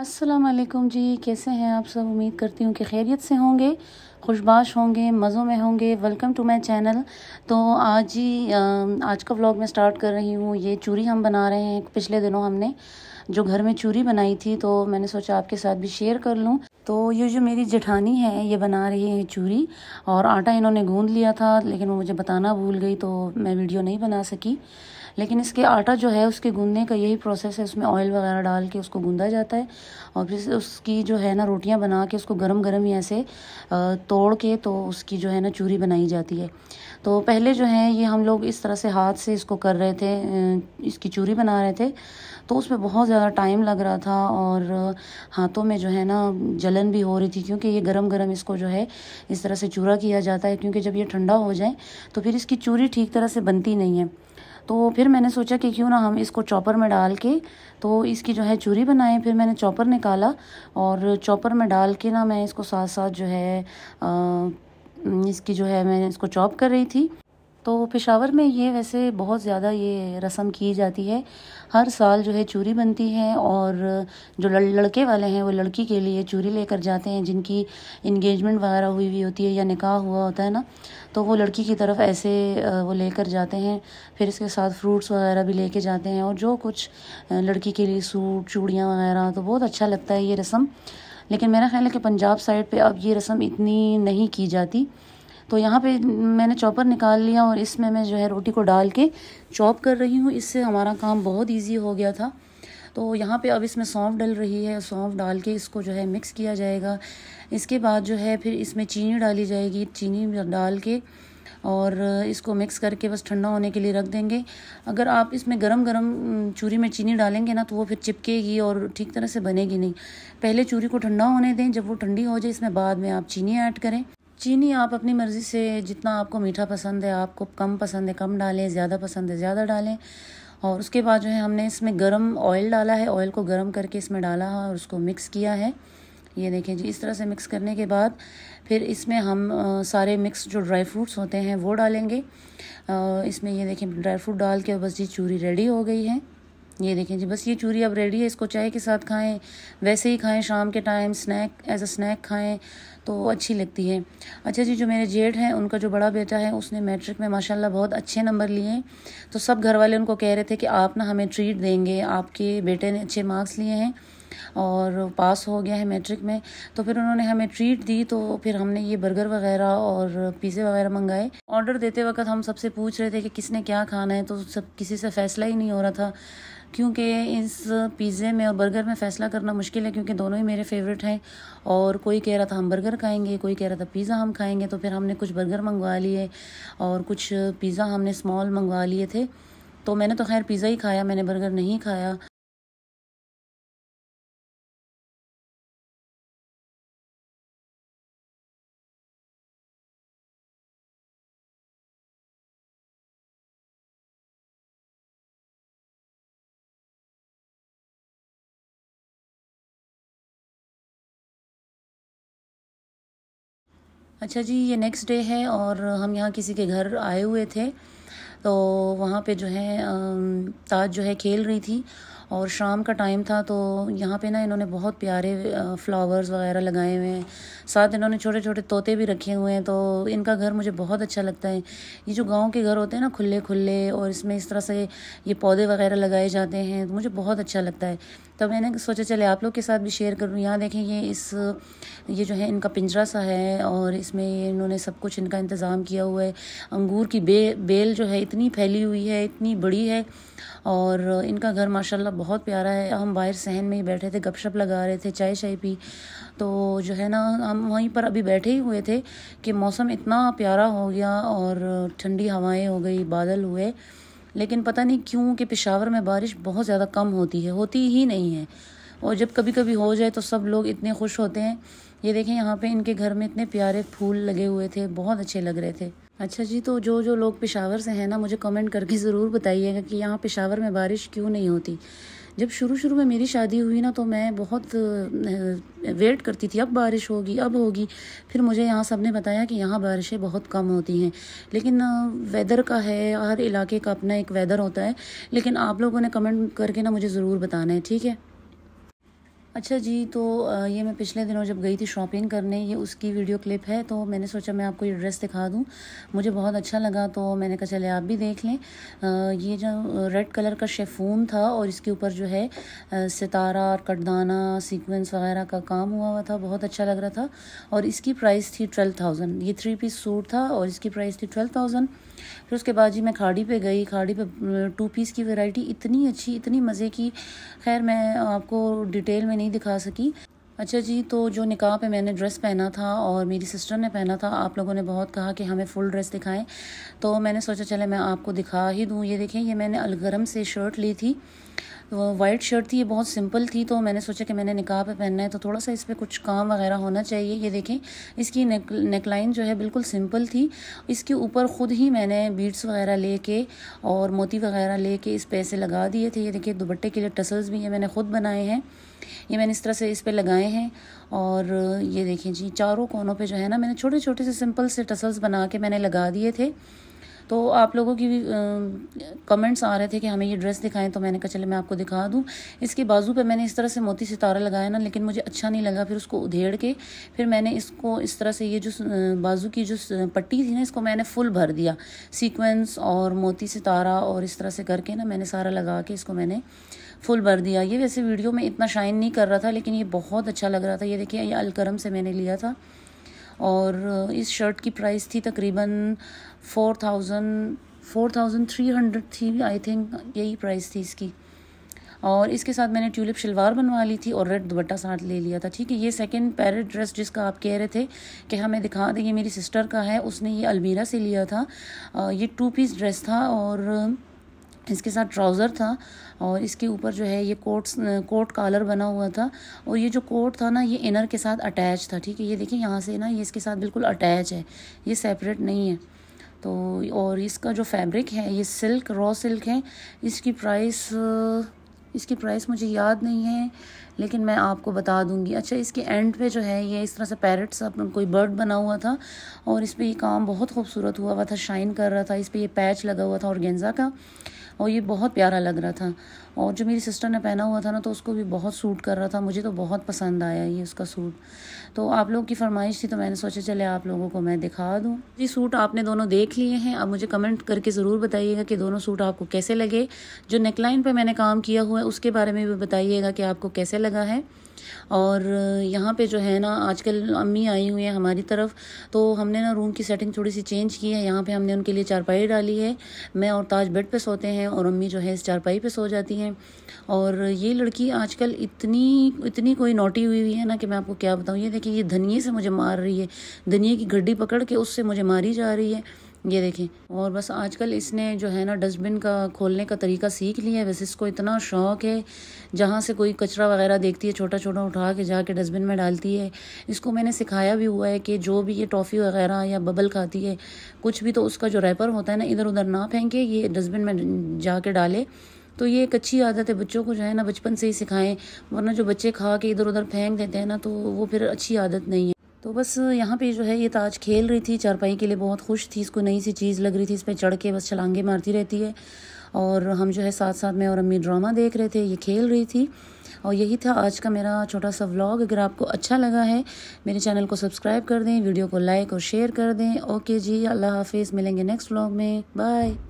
असलकुम जी कैसे हैं आप सब उम्मीद करती हूँ कि खैरियत से होंगे खुशबाश होंगे मज़ों में होंगे वेलकम टू माई चैनल तो आज ही आज का व्लॉग मैं स्टार्ट कर रही हूँ ये चूरी हम बना रहे हैं पिछले दिनों हमने जो घर में चूरी बनाई थी तो मैंने सोचा आपके साथ भी शेयर कर लूँ तो ये जो मेरी जेठानी है ये बना रही है चूरी और आटा इन्होंने गूँध लिया था लेकिन वो मुझे बताना भूल गई तो मैं वीडियो नहीं बना सकी लेकिन इसके आटा जो है उसके गूंदने का यही प्रोसेस है उसमें ऑयल वगैरह डाल के उसको गूंदा जाता है और फिर उसकी जो है ना रोटियां बना के उसको गरम गरम ही ऐसे तोड़ के तो उसकी जो है ना चूरी बनाई जाती है तो पहले जो है ये हम लोग इस तरह से हाथ से इसको कर रहे थे इसकी चूरी बना रहे थे तो उसमें बहुत ज़्यादा टाइम लग रहा था और हाथों में जो है ना जलन भी हो रही थी क्योंकि ये गरम गरम इसको जो है इस तरह से चूरा किया जाता है क्योंकि जब ये ठंडा हो जाए तो फिर इसकी चूरी ठीक तरह से बनती नहीं है तो फिर मैंने सोचा कि क्यों ना हम इसको चॉपर में डाल के तो इसकी जो है चूरी बनाए फिर मैंने चॉपर निकाला और चॉपर में डाल के ना मैं इसको साथ साथ जो है आ, इसकी जो है मैं इसको चॉप कर रही थी तो पेशावर में ये वैसे बहुत ज़्यादा ये रस्म की जाती है हर साल जो है चूरी बनती है और जो लड़के वाले हैं वो लड़की के लिए चूरी लेकर जाते हैं जिनकी इंगेजमेंट वगैरह हुई हुई होती है या निकाह हुआ होता है ना तो वो लड़की की तरफ ऐसे वो लेकर जाते हैं फिर इसके साथ फ्रूट्स वगैरह भी लेके जाते हैं और जो कुछ लड़की के लिए सूट चूड़ियाँ वगैरह तो बहुत अच्छा लगता है ये रस्म लेकिन मेरा ख्याल है कि पंजाब साइड पर अब ये रस्म इतनी नहीं की जाती तो यहाँ पे मैंने चॉपर निकाल लिया और इसमें मैं जो है रोटी को डाल के चॉप कर रही हूँ इससे हमारा काम बहुत ईजी हो गया था तो यहाँ पे अब इसमें सौंफ डल रही है सौंफ डाल के इसको जो है मिक्स किया जाएगा इसके बाद जो है फिर इसमें चीनी डाली जाएगी चीनी डाल के और इसको मिक्स करके बस ठंडा होने के लिए रख देंगे अगर आप इसमें गरम गरम चूरी में चीनी डालेंगे ना तो वो फिर चिपकेगी और ठीक तरह से बनेगी नहीं पहले चूरी को ठंडा होने दें जब वो ठंडी हो जाए इसमें बाद में आप चीनी ऐड करें चीनी आप अपनी मर्ज़ी से जितना आपको मीठा पसंद है आपको कम पसंद है कम डालें ज़्यादा पसंद है ज़्यादा डालें और उसके बाद जो है हमने इसमें गरम ऑयल डाला है ऑयल को गरम करके इसमें डाला है और उसको मिक्स किया है ये देखें जी इस तरह से मिक्स करने के बाद फिर इसमें हम आ, सारे मिक्स जो ड्राई फ्रूट्स होते हैं वो डालेंगे आ, इसमें ये देखें ड्राई फ्रूट डाल के बस जी चूरी रेडी हो गई है ये देखें जी बस ये चूरी अब रेडी है इसको चाय के साथ खाएं वैसे ही खाएं शाम के time snack as a snack खाएं तो अच्छी लगती है अच्छा जी जो मेरे जेठ हैं उनका जो बड़ा बेटा है उसने मैट्रिक में माशाल्लाह बहुत अच्छे नंबर लिए तो सब घर वाले उनको कह रहे थे कि आप ना हमें ट्रीट देंगे आपके बेटे ने अच्छे मार्क्स लिए हैं और पास हो गया है मैट्रिक में तो फिर उन्होंने हमें ट्रीट दी तो फिर हमने ये बर्गर वगैरह और पिज़्ज़े वगैरह मंगाए ऑर्डर देते वक्त हम सबसे पूछ रहे थे कि किसने क्या खाना है तो सब किसी से फ़ैसला ही नहीं हो रहा था क्योंकि इस पिज़्ज़े में और बर्गर में फ़ैसला करना मुश्किल है क्योंकि दोनों ही मेरे फेवरेट हैं और कोई कह रहा था हम बर्गर खाएंगे कोई कह रहा था पिज़्ज़ा हम खाएंगे तो फिर हमने कुछ बर्गर मंगवा लिए और कुछ पिज़्ज़ा हमने स्मॉल मंगवा लिए थे तो मैंने तो खैर पिज़्ज़ा ही खाया मैंने बर्गर नहीं खाया अच्छा जी ये नेक्स्ट डे है और हम यहाँ किसी के घर आए हुए थे तो वहाँ पे जो है ताज जो है खेल रही थी और शाम का टाइम था तो यहाँ पे ना इन्होंने बहुत प्यारे फ्लावर्स वगैरह लगाए हुए हैं साथ इन्होंने छोटे छोटे तोते भी रखे हुए हैं तो इनका घर मुझे बहुत अच्छा लगता है ये जो गाँव के घर होते हैं ना खुले खुले और इसमें इस तरह से ये पौधे वगैरह लगाए जाते हैं तो मुझे बहुत अच्छा लगता है तो मैंने सोचा चले आप लोग के साथ भी शेयर करूँ यहाँ देखें ये इस ये जो है इनका पिंजरा सा है और इसमें इन्होंने सब कुछ इनका इंतज़ाम किया हुआ है अंगूर की बे बेल जो है इतनी फैली हुई है इतनी बड़ी है और इनका घर माशाल्लाह बहुत प्यारा है हम बाहर सहन में ही बैठे थे गपशप लगा रहे थे चाय शाय पी तो जो है ना हम वहीं पर अभी बैठे ही हुए थे कि मौसम इतना प्यारा हो गया और ठंडी हवाएं हो गई बादल हुए लेकिन पता नहीं क्यों कि पिशावर में बारिश बहुत ज़्यादा कम होती है होती ही नहीं है और जब कभी कभी हो जाए तो सब लोग इतने खुश होते हैं ये देखें यहाँ पे इनके घर में इतने प्यारे फूल लगे हुए थे बहुत अच्छे लग रहे थे अच्छा जी तो जो जो लोग पेशावर से हैं ना मुझे कमेंट करके ज़रूर बताइएगा कि यहाँ पेशावर में बारिश क्यों नहीं होती जब शुरू शुरू में मेरी शादी हुई ना तो मैं बहुत वेट करती थी अब बारिश होगी अब होगी फिर मुझे यहाँ सब ने बताया कि यहाँ बारिशें बहुत कम होती हैं लेकिन वेदर का है हर इलाके का अपना एक वेदर होता है लेकिन आप लोगों ने कमेंट करके ना मुझे ज़रूर बताना है ठीक है अच्छा जी तो ये मैं पिछले दिनों जब गई थी शॉपिंग करने ये उसकी वीडियो क्लिप है तो मैंने सोचा मैं आपको ये ड्रेस दिखा दूँ मुझे बहुत अच्छा लगा तो मैंने कहा चले आप भी देख लें ये जो रेड कलर का शेफून था और इसके ऊपर जो है सितारा और कटदाना सीक्वेंस वगैरह का काम हुआ हुआ था बहुत अच्छा लग रहा था और इसकी प्राइस थी ट्वेल्व थाउजेंड ये थ्री पीस सूट था और इसकी प्राइस थी ट्वेल्व थाउजेंड फिर उसके बाद जी मैं खाड़ी पे गई खाड़ी पे टू पीस की वैरायटी इतनी अच्छी इतनी मज़े की खैर मैं आपको डिटेल में नहीं नहीं दिखा सकी अच्छा जी तो जो निकाह पे मैंने ड्रेस पहना था और मेरी सिस्टर ने पहना था आप लोगों ने बहुत कहा कि हमें फुल ड्रेस दिखाएं तो मैंने सोचा चले मैं आपको दिखा ही दूँ ये देखें ये मैंने अलगरम से शर्ट ली थी वाइट शर्ट थी ये बहुत सिंपल थी तो मैंने सोचा कि मैंने निकाह पे पहनना है तो थोड़ा सा इस पर कुछ काम वगैरह होना चाहिए ये देखें इसकी नेक नेकलाइन जो है बिल्कुल सिंपल थी इसके ऊपर ख़ुद ही मैंने बीड्स वगैरह ले के और मोती वगैरह ले इस पर ऐसे लगा दिए थे ये देखिए दुपट्टे के लिए टसल्स भी हैं मैंने ख़ुद बनाए हैं ये मैंने इस तरह से इस पर लगाए हैं और ये देखें जी चारों कोनों पर जो है ना मैंने छोटे छोटे से सिंपल से टसल्स बना के मैंने लगा दिए थे तो आप लोगों की भी कमेंट्स आ रहे थे कि हमें ये ड्रेस दिखाएं तो मैंने कहा चले मैं आपको दिखा दूँ इसके बाजू पे मैंने इस तरह से मोती सितारा लगाया ना लेकिन मुझे अच्छा नहीं लगा फिर उसको उधेड़ के फिर मैंने इसको इस तरह से ये जो बाजू की जो पट्टी थी ना इसको मैंने फुल भर दिया सीक्वेंस और मोती सितारा और इस तरह से करके ना मैंने सारा लगा के इसको मैंने फुल भर दिया ये वैसे वीडियो में इतना शाइन नहीं कर रहा था लेकिन ये बहुत अच्छा लग रहा था ये देखिए ये अलकरम से मैंने लिया था और इस शर्ट की प्राइस थी तकरीबन four thousand four thousand three hundred थी आई थिंक यही प्राइस थी इसकी और इसके साथ मैंने ट्यूलिप शलवार बनवा ली थी और रेड दुपट्टा साथ ले लिया था ठीक है ये सेकंड पैरेट ड्रेस जिसका आप कह रहे थे कि हमें हाँ, दिखा दें ये मेरी सिस्टर का है उसने ये अलमीरा से लिया था ये टू पीस ड्रेस था और इसके साथ ट्राउज़र था और इसके ऊपर जो है ये कोट्स कोट कॉलर बना हुआ था और ये जो कोट था ना ये इनर के साथ अटैच था ठीक है ये देखिए यहाँ से ना ये इसके साथ बिल्कुल अटैच है ये सेपरेट नहीं है तो और इसका जो फैब्रिक है ये सिल्क रॉ सिल्क है इसकी प्राइस इसकी प्राइस मुझे याद नहीं है लेकिन मैं आपको बता दूंगी अच्छा इसके एंड पे जो है ये इस तरह से पैरट सा कोई बर्ड बना हुआ था और इस पर ये काम बहुत खूबसूरत हुआ हुआ था शाइन कर रहा था इस पर यह पैच लगा हुआ था और गेंजा का और ये बहुत प्यारा लग रहा था और जो मेरी सिस्टर ने पहना हुआ था ना तो उसको भी बहुत सूट कर रहा था मुझे तो बहुत पसंद आया ये उसका सूट तो आप लोगों की फरमाइश थी तो मैंने सोचा चले आप लोगों को मैं दिखा दूँ जी सूट आपने दोनों देख लिए हैं अब मुझे कमेंट करके ज़रूर बताइएगा कि दोनों सूट आपको कैसे लगे जो नेकलाइन पर मैंने काम किया हुआ है उसके बारे में भी बताइएगा कि आपको कैसे लगा है और यहाँ पे जो है ना आजकल अम्मी आई हुई है हमारी तरफ तो हमने ना रूम की सेटिंग थोड़ी सी चेंज की है यहाँ पे हमने उनके लिए चारपाई डाली है मैं और ताज बेड पे सोते हैं और अम्मी जो है इस चारपाई पे सो जाती हैं और ये लड़की आजकल इतनी इतनी कोई नोटी हुई हुई है ना कि मैं आपको क्या बताऊँ ये देखिए ये धनिए से मुझे मार रही है धनिए की गड्डी पकड़ के उससे मुझे मारी जा रही है ये देखें और बस आजकल इसने जो है ना डस्टबिन का खोलने का तरीका सीख लिया है वैसे इसको इतना शौक है जहाँ से कोई कचरा वगैरह देखती है छोटा छोटा उठा के जाके डस्टबिन में डालती है इसको मैंने सिखाया भी हुआ है कि जो भी ये टॉफ़ी वगैरह या बबल खाती है कुछ भी तो उसका जो रैपर होता है ना इधर उधर ना फेंके ये डस्टबिन में जाके डाले तो ये एक अच्छी आदत है बच्चों को जो है ना बचपन से ही सिखाएं वरना जो बच्चे खा के इधर उधर फेंक देते हैं ना तो वो फिर अच्छी आदत नहीं है तो बस यहाँ पे जो है ये ताज तो खेल रही थी चारपाई के लिए बहुत खुश थी इसको नई सी चीज़ लग रही थी इस पर चढ़ के बस छलांगे मारती रहती है और हम जो है साथ साथ में और अम्मी ड्रामा देख रहे थे ये खेल रही थी और यही था आज का मेरा छोटा सा व्लॉग अगर आपको अच्छा लगा है मेरे चैनल को सब्सक्राइब कर दें वीडियो को लाइक और शेयर कर दें ओके जी अल्लाह हाफिज़ मिलेंगे नेक्स्ट व्लॉग में बाय